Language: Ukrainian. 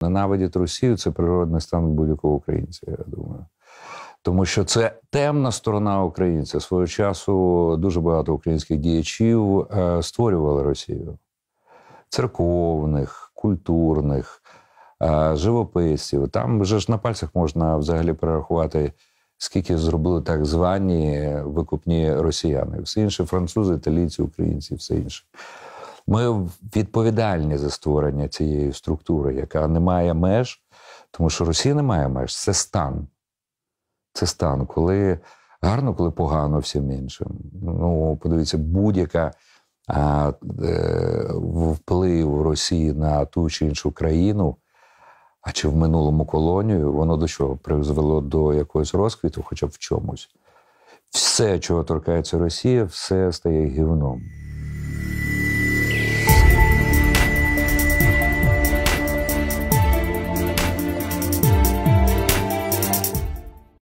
Ненавидіть Росію це природний стан будь-якого українця, я думаю. Тому що це темна сторона українця. Свого часу дуже багато українських діячів е, створювали Росію церковних, культурних, е, живописців. Там вже ж на пальцях можна взагалі перерахувати, скільки зробили так звані викупні росіяни, все інше французи, італійці, українці, все інше. Ми відповідальні за створення цієї структури, яка не має меж, тому що Росія не має меж. Це стан. Це стан, коли гарно, коли погано всім іншим. Ну, подивіться, будь-яка а, е, вплив Росії на ту чи іншу країну, а чи в минулому колонію, воно до чого призвело до якогось розквіту, хоча б в чомусь. Все, чого торкається Росія, все стає гівном.